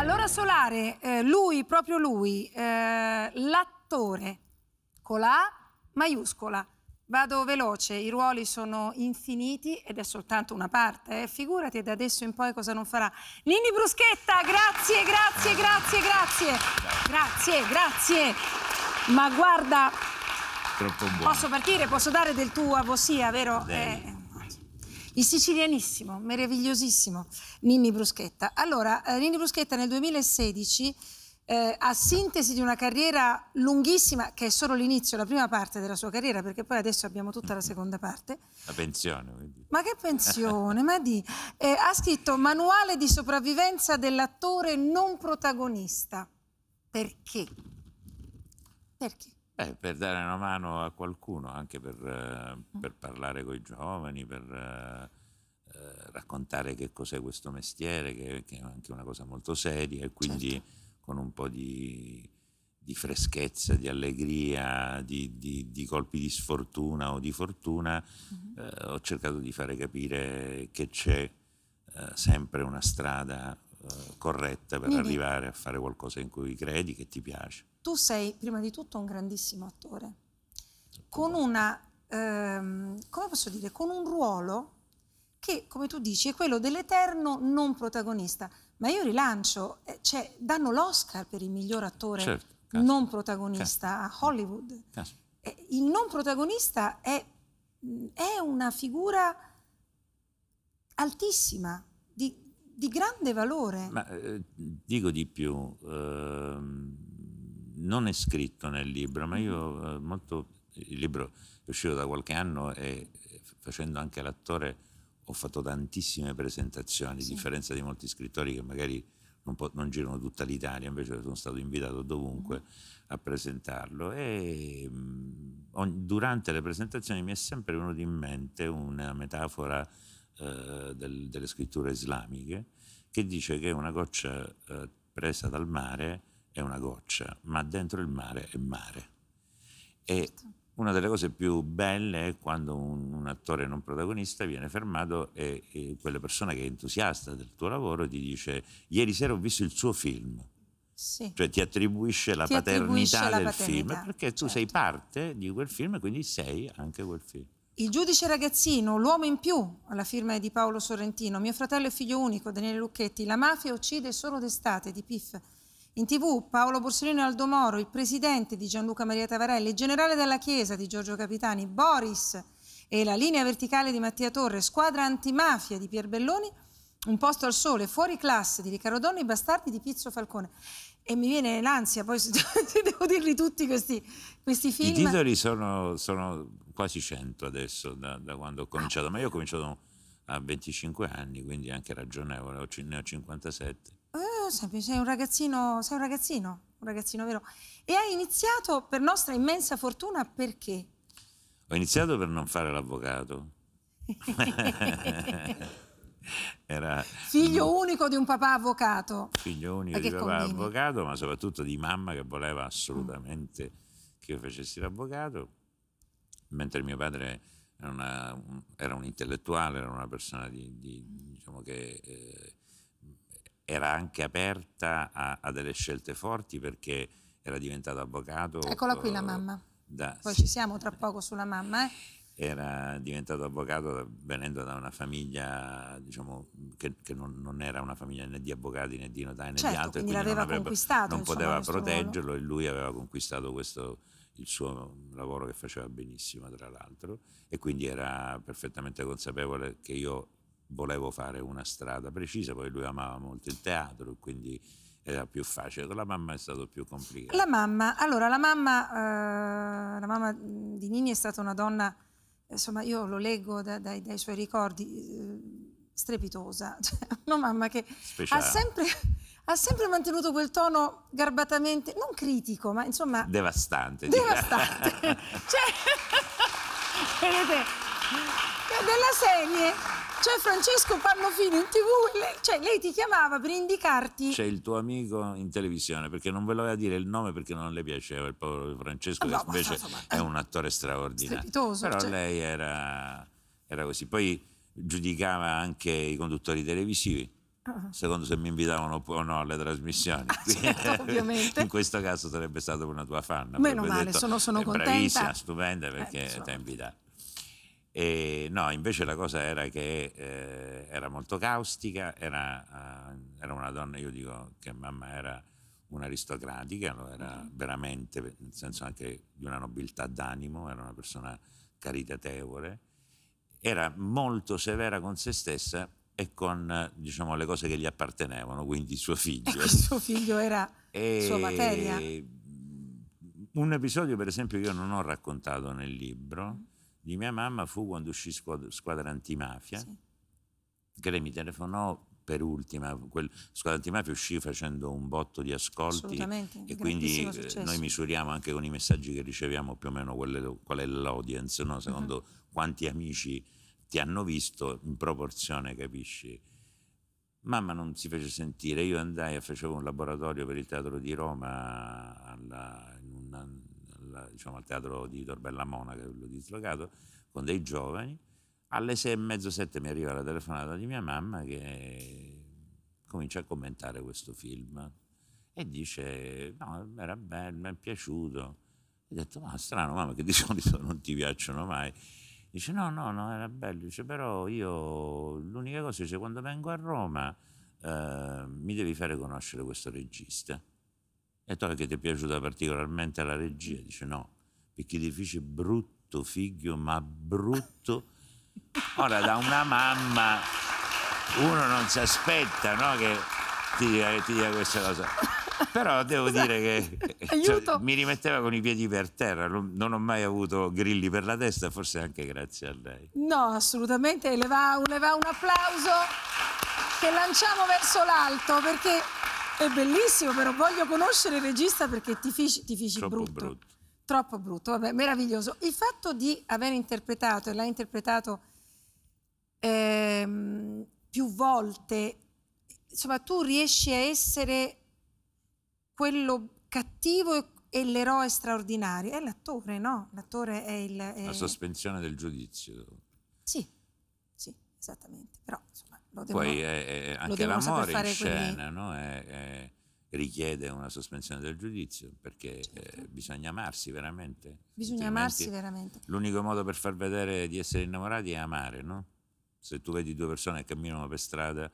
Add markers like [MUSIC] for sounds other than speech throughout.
Allora Solare, eh, lui, proprio lui, eh, l'attore, con la maiuscola. Vado veloce, i ruoli sono infiniti ed è soltanto una parte, eh? figurati da adesso in poi cosa non farà. Nini Bruschetta, grazie, grazie, grazie, grazie, grazie, grazie. Ma guarda, Troppo buono. posso partire, posso dare del tuo avvosia, vero? Eh, il sicilianissimo, meravigliosissimo Nini Bruschetta. Allora, eh, Nini Bruschetta nel 2016 eh, a sintesi di una carriera lunghissima, che è solo l'inizio, la prima parte della sua carriera, perché poi adesso abbiamo tutta la seconda parte. La pensione. Quindi. Ma che pensione, ma di... Eh, ha scritto Manuale di sopravvivenza dell'attore non protagonista. Perché? Perché? Beh, per dare una mano a qualcuno, anche per, eh, mm. per parlare con i giovani, per eh, eh, raccontare che cos'è questo mestiere, che, che, è anche una cosa molto seria, e quindi certo. con un po' di, di freschezza, di allegria, di, di, di, colpi di sfortuna o di fortuna, uh-huh. eh, ho cercato di fare capire che c'è eh, sempre una strada eh, corretta per Quindi. arrivare a fare qualcosa in cui credi, che ti piace tu sei prima di tutto un grandissimo attore, con una, ehm, come posso dire, con un ruolo che, come tu dici, è quello dell'eterno non protagonista. Ma io rilancio, eh, cioè, danno l'Oscar per il miglior attore certo, non protagonista certo. a Hollywood. Certo. Il non protagonista è, è una figura altissima, di, di grande valore. Ma eh, dico di più, ehm non è scritto nel libro, ma mm. io eh, molto, il libro è uscito da qualche anno e eh, facendo anche l'attore ho fatto tantissime presentazioni, sì. a differenza di molti scrittori che magari non, po- non, girano tutta l'Italia, invece sono stato invitato dovunque mm. a presentarlo. E mh, mm, on- durante le presentazioni mi è sempre venuto in mente una metafora eh, del- delle scritture islamiche che dice che una goccia eh, presa dal mare è una goccia, ma dentro il mare è mare. E una delle cose più belle è quando un, un attore non protagonista viene fermato e, e, quella persona che è entusiasta del tuo lavoro ti dice ieri sera ho visto il suo film. Sì. Cioè ti attribuisce la ti paternità attribuisce del la paternità. film perché tu sei certo. parte di quel film e quindi sei anche quel film. Il giudice ragazzino, l'uomo in più, alla firma di Paolo Sorrentino, mio fratello e figlio unico, Daniele Lucchetti, la mafia uccide solo d'estate di Piff. In tv Paolo Borsellino e Aldo Moro, il presidente di Gianluca Maria Tavarelli, il generale della Chiesa di Giorgio Capitani, Boris e la linea verticale di Mattia Torre, squadra antimafia di Pier Belloni, un posto al sole, fuori classe di Riccardo Donno, i bastardi di Pizzo Falcone. E mi viene l'ansia, poi [LAUGHS] se devo dirli tutti questi, questi film. I titoli sono, sono quasi 100 adesso da, da quando ho ah. cominciato, ma io ho cominciato a 25 anni, quindi anche ragionevole, ne ho 57 semplice, sei un ragazzino, sei un ragazzino, un ragazzino vero. E hai iniziato per nostra immensa fortuna perché? Ho iniziato per non fare l'avvocato. [LAUGHS] Era figlio no, unico di un papà avvocato. Figlio unico di un papà combini? avvocato, ma soprattutto di mamma che voleva assolutamente mm. che io facessi l'avvocato, mentre mio padre era, una, era, un intellettuale, era una persona di, di, diciamo che... Eh, era anche aperta a, a, delle scelte forti perché era diventato avvocato. Eccola qui la mamma. Da, Poi sì. ci siamo tra poco sulla mamma. Eh? Era diventato avvocato venendo da una famiglia diciamo, che, che non, non, era una famiglia né di avvocati né di notai né certo, di altri. Quindi, quindi l'aveva non, avrebbe, non poteva insomma, proteggerlo e lui aveva conquistato questo, il suo lavoro che faceva benissimo tra l'altro e quindi era perfettamente consapevole che io volevo fare una strada precisa, poi lui amava molto il teatro, quindi era più facile, con la mamma è stato più complicato. La mamma, allora la mamma, eh, la mamma di Nini è stata una donna, insomma io lo leggo da, dai, dai, suoi ricordi, eh, strepitosa, [LAUGHS] cioè, una mamma che ha sempre, ha sempre, mantenuto quel tono garbatamente, non critico, ma insomma... Devastante. Devastante. [LAUGHS] cioè, [LAUGHS] vedete, della serie cioè Francesco Pannofino in tv, lei, cioè lei ti chiamava per indicarti... C'è il tuo amico in televisione, perché non ve lo voleva dire il nome perché non le piaceva il povero Francesco, ah, no, che invece no, è un attore straordinario. Però cioè... lei era, era, così. Poi giudicava anche i conduttori televisivi. Ah, ah. Secondo se mi invitavano o no alle trasmissioni, ah, certo, [LAUGHS] ovviamente. in questo caso sarebbe stata una tua fan. Meno male, detto, sono, sono contenta. Bravissima, stupenda perché eh, ti ha invitato. E no, invece la cosa era che eh, era molto caustica, era, uh, era, una donna, io dico che mamma era un'aristocratica, lo era mm-hmm. veramente, nel senso anche di una nobiltà d'animo, era una persona caritatevole, era molto severa con se stessa e con diciamo, le cose che gli appartenevano, quindi suo figlio. [LAUGHS] E suo figlio era e... sua materia. Un episodio, per esempio, io non ho raccontato nel libro mm-hmm di mia mamma fu quando uscì squadra, squadra antimafia, sì. che lei mi telefonò per ultima, quel, squadra antimafia uscì facendo un botto di ascolti e quindi eh, successo. noi misuriamo anche con i messaggi che riceviamo più o meno quelle, qual è l'audience, no? secondo uh mhm. -huh. quanti amici ti hanno visto in proporzione, capisci? Mamma non si fece sentire, io andai e facevo un laboratorio per il Teatro di Roma alla, in una alla, diciamo, al teatro di Torbella Monaca, quello dislocato, con dei giovani. Alle sei e mezzo, sette mi arriva la telefonata di mia mamma che comincia a commentare questo film e dice no, era bello, mi è piaciuto. E ho detto ma strano mamma che di [LAUGHS] solito non ti piacciono mai. Dice no, no, no, era bello, dice però io l'unica cosa, dice quando vengo a Roma eh, mi devi fare conoscere questo regista. E tu che ti è piaciuta particolarmente la regia? Dice no, perché ti fece brutto figlio, ma brutto. [LAUGHS] Ora da una mamma uno non si aspetta no, che ti dica, che ti dica questa cosa. Però devo Scusa, dire che cioè, mi rimetteva con i piedi per terra, non, non, ho mai avuto grilli per la testa, forse anche grazie a lei. No, assolutamente, le va, le va un applauso che lanciamo verso l'alto perché è bellissimo, però voglio conoscere il regista perché ti fici, ti fici Troppo brutto. brutto. Troppo brutto, vabbè, meraviglioso. Il fatto di aver interpretato, e l'ha interpretato ehm, più volte, insomma, tu riesci a essere quello cattivo e, e l'eroe straordinario. È l'attore, no? L'attore è il... È... La sospensione del giudizio. Sì, sì, esattamente. Però, insomma, lo Poi è, eh, è eh, eh, anche l'amore in scena quelli... no? è, è, richiede una sospensione del giudizio perché certo. eh, bisogna amarsi veramente. Bisogna amarsi veramente. L'unico modo per far vedere di essere innamorati è amare, no? Se tu vedi due persone che camminano per strada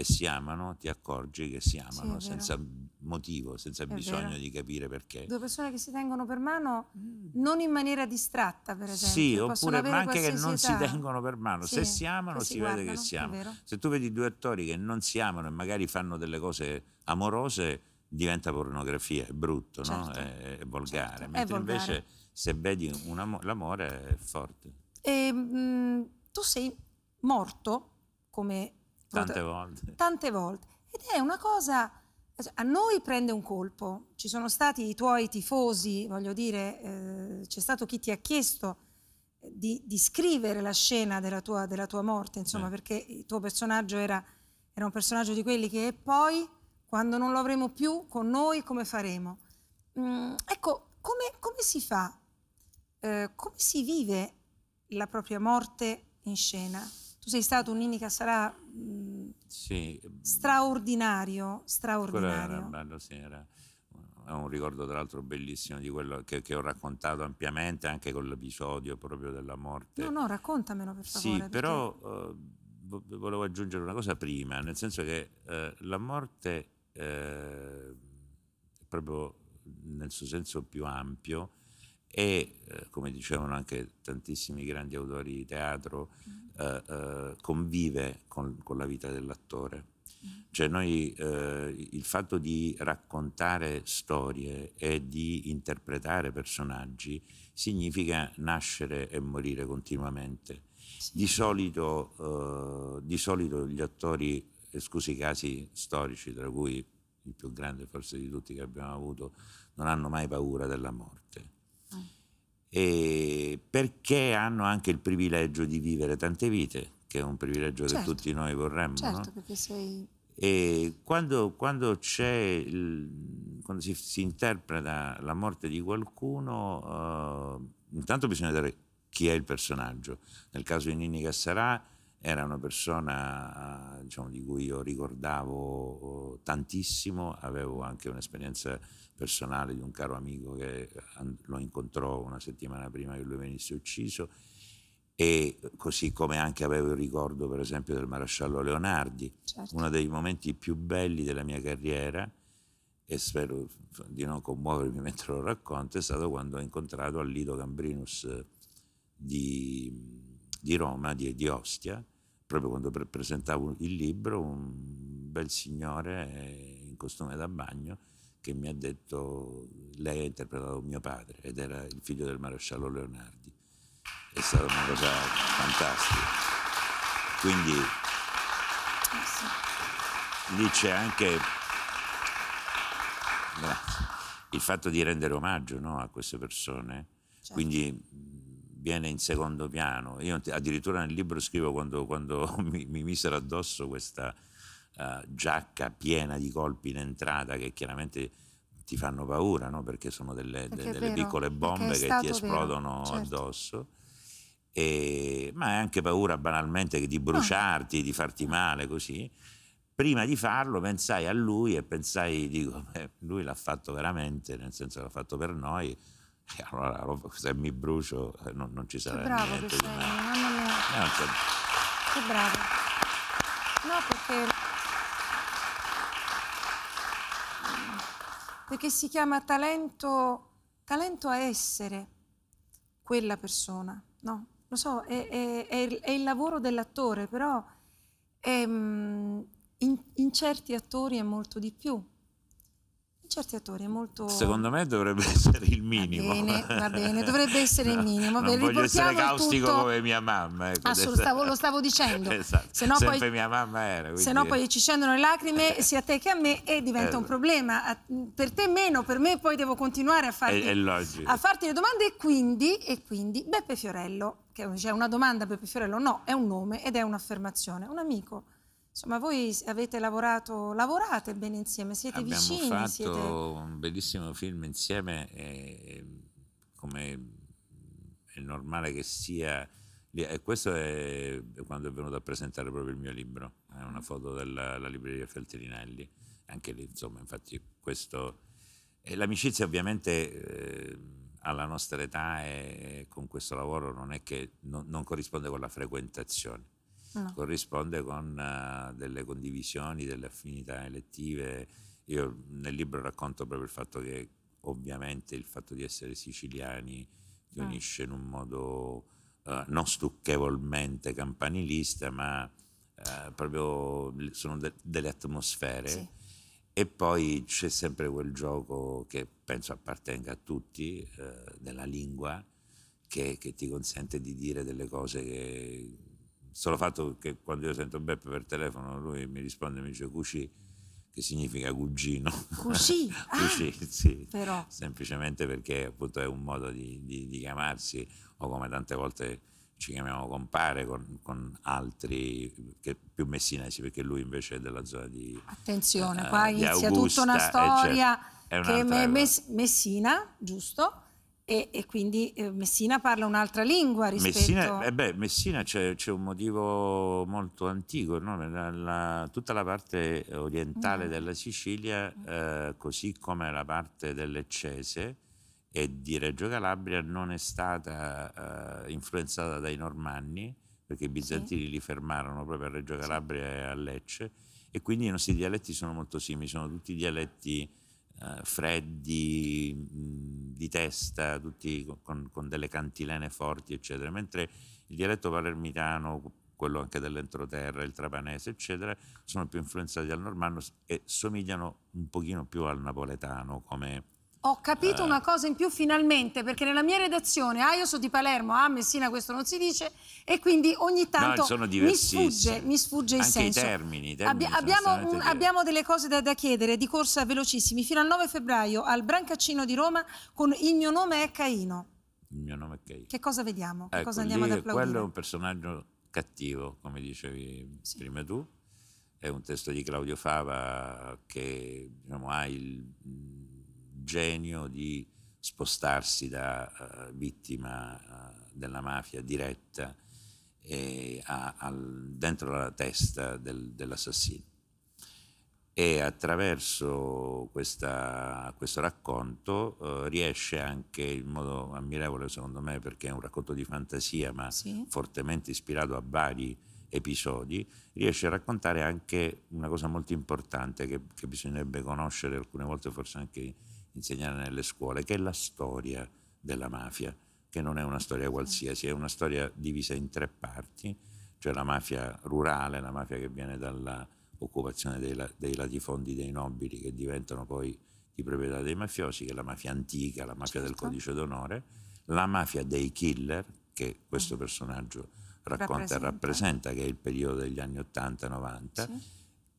e si amano, ti accorgi che si amano sì, senza motivo, senza è bisogno vero. di capire perché. Due persone che si tengono per mano mm. non in maniera distratta, per esempio. Sì, oppure ma anche che non età. si tengono per mano. Sì, Se si amano si, si vede che si amano. Se tu vedi due attori che non si amano e magari fanno delle cose amorose, diventa pornografia, è brutto, certo. no? è, è, certo. volgare. Certo. Mentre è volgare. invece se vedi am- l'amore è forte. E, ehm, mh, tu sei morto come Tante volte. Tante volte. Ed è una cosa... Cioè, a noi prende un colpo, ci sono stati i tuoi tifosi, voglio dire, eh, c'è stato chi ti ha chiesto eh, di, di scrivere la scena della tua, della tua morte, insomma, eh. perché il tuo personaggio era, era, un personaggio di quelli che poi, quando non lo avremo più con noi, come faremo? Mm, ecco, come, come, si fa? Eh, come si vive la propria morte in scena? Tu sei stato un Nini Cassarà sì. Ehm, straordinario, straordinario. Era, l'anno sera. È un ricordo tra l'altro bellissimo di quello che, che, ho raccontato ampiamente anche con l'episodio proprio della morte. No, no, raccontamelo per favore. Sì, però perché... uh, volevo aggiungere una cosa prima, nel senso che uh, la morte, uh, proprio nel suo senso più ampio, e eh, come dicevano anche tantissimi grandi autori di teatro, mm-hmm. eh, eh, convive con, con, la vita dell'attore. Mm-hmm. Cioè noi, eh, il fatto di raccontare storie e di interpretare personaggi significa nascere e morire continuamente. Di solito, eh, di solito gli attori, scusi i casi storici, tra cui il più grande forse di tutti che abbiamo avuto, non hanno mai paura della morte Ehm, perché hanno anche il privilegio di vivere tante vite, che è un privilegio certo. che tutti noi vorremmo. Certo, no? perché sei... E ehm, quando, quando, il, quando si, si, interpreta la morte di qualcuno, eh, intanto bisogna vedere chi è il personaggio. Nel caso di Nini Cassarà era una persona diciamo, di cui io ricordavo tantissimo, avevo anche un'esperienza personale di un caro amico che eh, lo incontrò una settimana prima che lui venisse ucciso e così come anche avevo il ricordo per esempio del maresciallo Leonardi, certo. uno dei momenti più belli della mia carriera e spero di non commuovermi [LAUGHS] mentre lo racconto, è stato quando ho incontrato al Lido Cambrinus eh, di, di Roma, di, di, Ostia, proprio quando pre presentavo il libro, un bel signore eh, in costume da bagno che mi ha detto lei ha interpretato mio padre ed era il figlio del maresciallo Leonardi. È stata una cosa fantastica. Quindi lì c'è anche il fatto di rendere omaggio no, a queste persone. Certo. Quindi viene in secondo piano. Io addirittura nel libro scrivo quando, quando [LAUGHS] mi, mi misero addosso questa eh, giacca piena di colpi in entrata che chiaramente ti fanno paura, no? perché sono delle, perché de, delle piccole bombe che ti esplodono vero, certo. addosso. E, ma è anche paura banalmente di bruciarti, di farti male così. Prima di farlo pensai a lui e pensai, dico, [LAUGHS] beh, lui l'ha fatto veramente, nel senso che l'ha fatto per noi, e allora se mi brucio eh, non, non ci sarà che bravo niente che sei, Mamma mia. No, so. Che bravo. No, perché perché si chiama talento, talento a essere quella persona, no? Lo so, è, è, è, il, è il, lavoro dell'attore, però ehm, in, in certi attori è molto di più certi attori è molto... Secondo me dovrebbe [LAUGHS] essere il minimo. Va bene, va bene dovrebbe [LAUGHS] essere il minimo. Beh, non voglio essere caustico tutto... come mia mamma. Ecco, eh, ah, Assolutamente, lo stavo [LAUGHS] dicendo. esatto. Se no poi, mia mamma era. Quindi... Se no poi ci scendono le lacrime sia a te che a me e diventa eh, un problema. Per te meno, per me poi devo continuare a farti, è, è a farti le domande e quindi, e quindi Beppe Fiorello, che è una domanda Beppe Fiorello, no, è un nome ed è un'affermazione. Un amico Insomma, voi avete lavorato, lavorate bene insieme, siete Abbiamo vicini. Abbiamo fatto siete... un bellissimo film insieme, e, come è normale che sia. E questo è quando è venuto a presentare proprio il mio libro, è una mm. foto della libreria Feltrinelli, anche lì insomma, infatti questo... E l'amicizia ovviamente eh, alla nostra età e con questo lavoro non è che non, non corrisponde con la frequentazione no. Ah. corrisponde con uh, delle condivisioni, delle affinità elettive. Io nel libro racconto proprio il fatto che ovviamente il fatto di essere siciliani ti ah. unisce in un modo uh, non stucchevolmente campanilista, ma uh, proprio sono de- delle atmosfere. Sì. E poi c'è sempre quel gioco che penso appartenga a tutti, eh, della lingua, che, che, ti consente di dire delle cose che solo fatto che quando io sento Beppe per telefono lui mi risponde e mi dice Cusci che significa cugino. Cusci? [LAUGHS] Cusci, ah, sì. Però. Semplicemente perché appunto è un modo di, di, di, chiamarsi o come tante volte ci chiamiamo compare con, con altri che, più messinesi perché lui invece è della zona di Attenzione, uh, qua di inizia Augusta, tutta una eh, certo. storia eccetera. che me, mes, Messina, giusto? e, e quindi eh, Messina parla un'altra lingua rispetto... Messina, eh beh, Messina c'è, un motivo molto antico, no? la, la, tutta la parte orientale mm. della Sicilia, mm. eh, così come la parte delle Cese e di Reggio Calabria, non è stata eh, influenzata dai Normanni, perché i bizantini okay. li fermarono proprio a Reggio Calabria e a Lecce, e quindi i nostri dialetti sono molto simili, sono tutti dialetti eh, freddi, mh, di testa, tutti con, con, delle cantilene forti, eccetera, mentre il dialetto palermitano, quello anche dell'entroterra, il trapanese, eccetera, sono più influenzati dal normanno e somigliano un pochino più al napoletano come ho capito eh. una cosa in più finalmente, perché nella mia redazione, ah io sono di Palermo, ah Messina questo non si dice, e quindi ogni tanto no, mi sfugge, mi sfugge il Anche senso. i termini. I termini Abbi abbiamo, un, abbiamo, delle cose da, da, chiedere, di corsa velocissimi, fino al 9 febbraio al Brancaccino di Roma con Il mio nome è Caino. Il mio nome è Caino. Che cosa vediamo? Ecco, cosa andiamo lì, ad applaudire? Quello è un personaggio cattivo, come dicevi sì. prima tu, è un testo di Claudio Fava che diciamo, ha il genio di spostarsi da uh, vittima uh, della mafia diretta a, al, dentro la testa del, dell'assassino. E attraverso questa, questo racconto uh, riesce anche in modo ammirevole, secondo me, perché è un racconto di fantasia, ma sì. fortemente ispirato a vari episodi, riesce a raccontare anche una cosa molto importante che, che bisognerebbe conoscere alcune volte forse anche insegnare nelle scuole, che è la storia della mafia, che non è una storia qualsiasi, è una storia divisa in tre parti, cioè la mafia rurale, la mafia che viene dall'occupazione dei, dei latifondi dei nobili che diventano poi di proprietà dei mafiosi, che è la mafia antica, la mafia certo. del codice d'onore, la mafia dei killer, che questo mm. personaggio racconta rappresenta. e rappresenta, che è il periodo degli anni 80-90, sì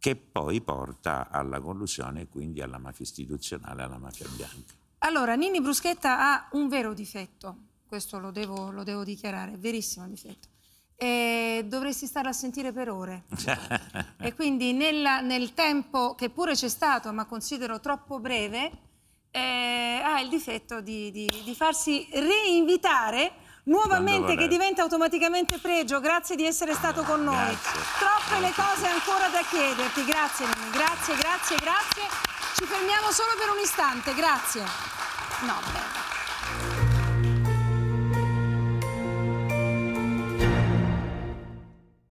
che poi porta alla collusione e quindi alla mafia istituzionale, alla mafia bianca. Allora, Nini Bruschetta ha un vero difetto, questo lo devo, lo devo dichiarare, verissimo difetto. E dovresti stare a sentire per ore. [LAUGHS] e quindi nella, nel tempo che pure c'è stato, ma considero troppo breve, eh, ha il difetto di, di, di farsi reinvitare nuovamente che diventa automaticamente pregio. Grazie di essere stato con noi. Grazie. Troppe le cose ancora da chiederti. Grazie, Nini. Grazie, grazie, grazie. Ci fermiamo solo per un istante. Grazie. No, beh.